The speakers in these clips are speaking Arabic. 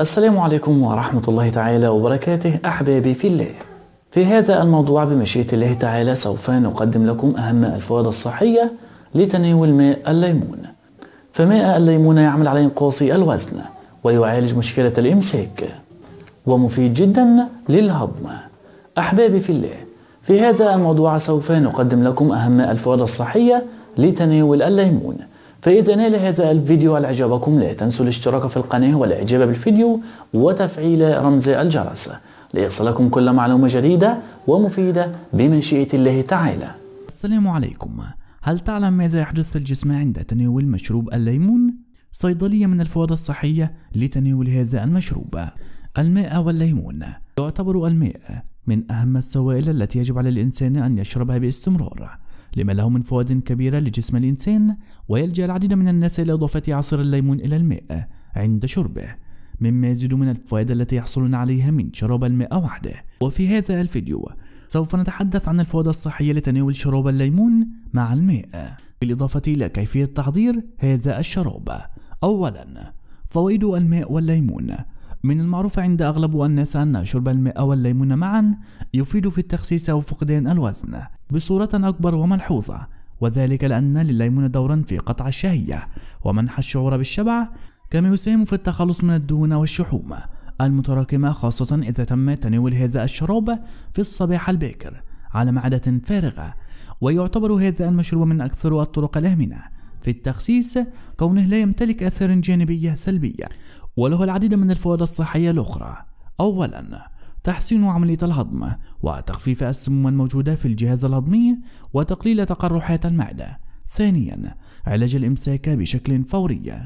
السلام عليكم ورحمة الله تعالى وبركاته أحبابي في الله في هذا الموضوع بمشيئة الله تعالى سوف نقدم لكم أهم الفوائد الصحية لتناول ماء الليمون فماء الليمون يعمل على إنقاص الوزن ويعالج مشكلة الإمساك ومفيد جدا للهضم أحبابي في الله في هذا الموضوع سوف نقدم لكم أهم الفوائد الصحية لتناول الليمون فإذا نال هذا الفيديو هل لا تنسوا الاشتراك في القناة والإعجاب بالفيديو وتفعيل رمز الجرس ليصلكم كل معلومة جديدة ومفيدة بمشيئة الله تعالى السلام عليكم هل تعلم ماذا يحدث في الجسم عند تناول مشروب الليمون؟ صيدلية من الفوائد الصحية لتناول هذا المشروب الماء والليمون يعتبر الماء من أهم السوائل التي يجب على الإنسان أن يشربها باستمرار لما له من فوائد كبيرة لجسم الإنسان ويلجأ العديد من الناس إلى إضافة عصير الليمون إلى الماء عند شربه مما يزيد من الفوائد التي يحصلون عليها من شراب الماء وحده وفي هذا الفيديو سوف نتحدث عن الفوائد الصحية لتناول شراب الليمون مع الماء بالإضافة إلى كيفية تحضير هذا الشراب أولا فوائد الماء والليمون من المعروف عند أغلب الناس أن شرب الماء والليمون معا يفيد في التخسيس وفقدان الوزن بصورة أكبر وملحوظة وذلك لأن للليمون دورا في قطع الشهية ومنح الشعور بالشبع كما يساهم في التخلص من الدهون والشحوم المتراكمة خاصة إذا تم تناول هذا الشراب في الصباح الباكر على معدة فارغة ويعتبر هذا المشروب من أكثر الطرق الآمنة في التخسيس كونه لا يمتلك آثار جانبية سلبية وله العديد من الفوائد الصحية الأخرى أولا تحسين عملية الهضم وتخفيف السموم الموجودة في الجهاز الهضمي وتقليل تقرحات المعدة ثانيا علاج الإمساك بشكل فوري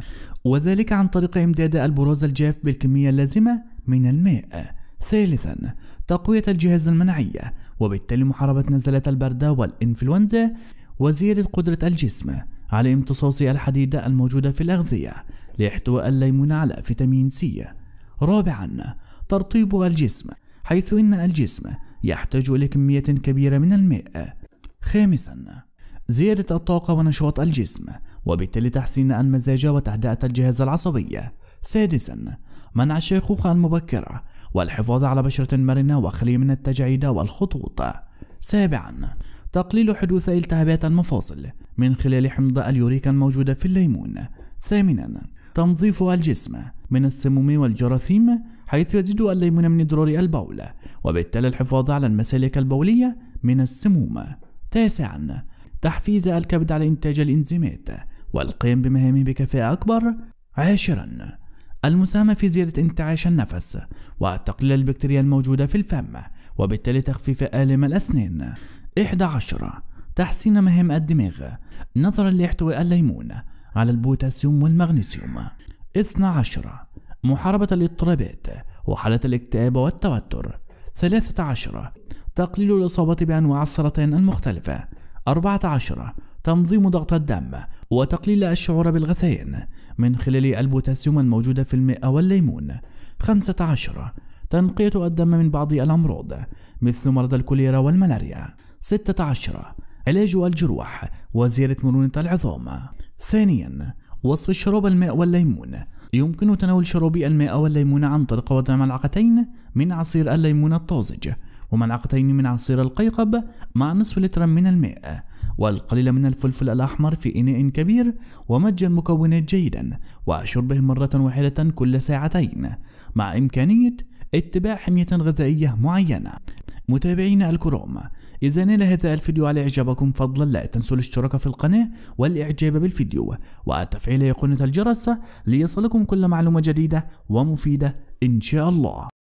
وذلك عن طريق إمداد البروز الجاف بالكمية اللازمة من الماء ثالثا تقوية الجهاز المناعي وبالتالي محاربة نزلة البرد والإنفلونزا وزيادة قدرة الجسم على امتصاص الحديد الموجودة في الأغذية لاحتواء الليمون على فيتامين سي رابعا ترطيب الجسم حيث إن الجسم يحتاج إلى كمية كبيرة من الماء خامسا زيادة الطاقة ونشاط الجسم وبالتالي تحسين المزاج وتهدئة الجهاز العصبي سادسا منع الشيخوخة المبكرة والحفاظ على بشرة مرنة وخلية من التجاعيد والخطوط سابعا تقليل حدوث التهابات المفاصل من خلال حمض اليوريكا الموجودة في الليمون ثامنا تنظيف الجسم من السموم والجراثيم حيث يزيد الليمون من ضرر البول وبالتالي الحفاظ على المسالك البولية من السموم تاسعا تحفيز الكبد على إنتاج الإنزيمات والقيام بمهامه بكفاءة أكبر عاشرا المساهمة في زيادة انتعاش النفس وتقليل البكتيريا الموجودة في الفم وبالتالي تخفيف آلام الأسنان 11 تحسين مهام الدماغ نظرا لاحتواء الليمون على البوتاسيوم والمغنيسيوم 12 محاربة الاضطرابات وحالة الاكتئاب والتوتر 13 تقليل الإصابة بأنواع السرطان المختلفة 14 تنظيم ضغط الدم وتقليل الشعور بالغثيان من خلال البوتاسيوم الموجودة في الماء والليمون 15 تنقية الدم من بعض الأمراض مثل مرض الكوليرا والملاريا 16 علاج الجروح وزيادة مرونة العظام ثانيا وصف الشراب الماء والليمون يمكن تناول شراب الماء والليمون عن طريق وضع ملعقتين من عصير الليمون الطازج وملعقتين من عصير القيقب مع نصف لتر من الماء والقليل من الفلفل الأحمر في إناء كبير ومج المكونات جيدا وشربه مرة واحدة كل ساعتين مع إمكانية اتباع حمية غذائية معينة متابعينا الكرام إذا نال هذا الفيديو على إعجابكم فضلا لا تنسوا الاشتراك في القناة والإعجاب بالفيديو وتفعيل أيقونة الجرس ليصلكم كل معلومة جديدة ومفيدة إن شاء الله